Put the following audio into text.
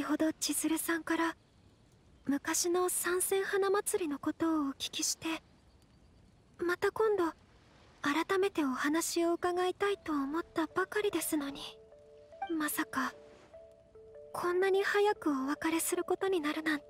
先ほど千鶴さんから昔の三戦花祭りのことをお聞きしてまた今度改めてお話を伺いたいと思ったばかりですのにまさかこんなに早くお別れすることになるなんて。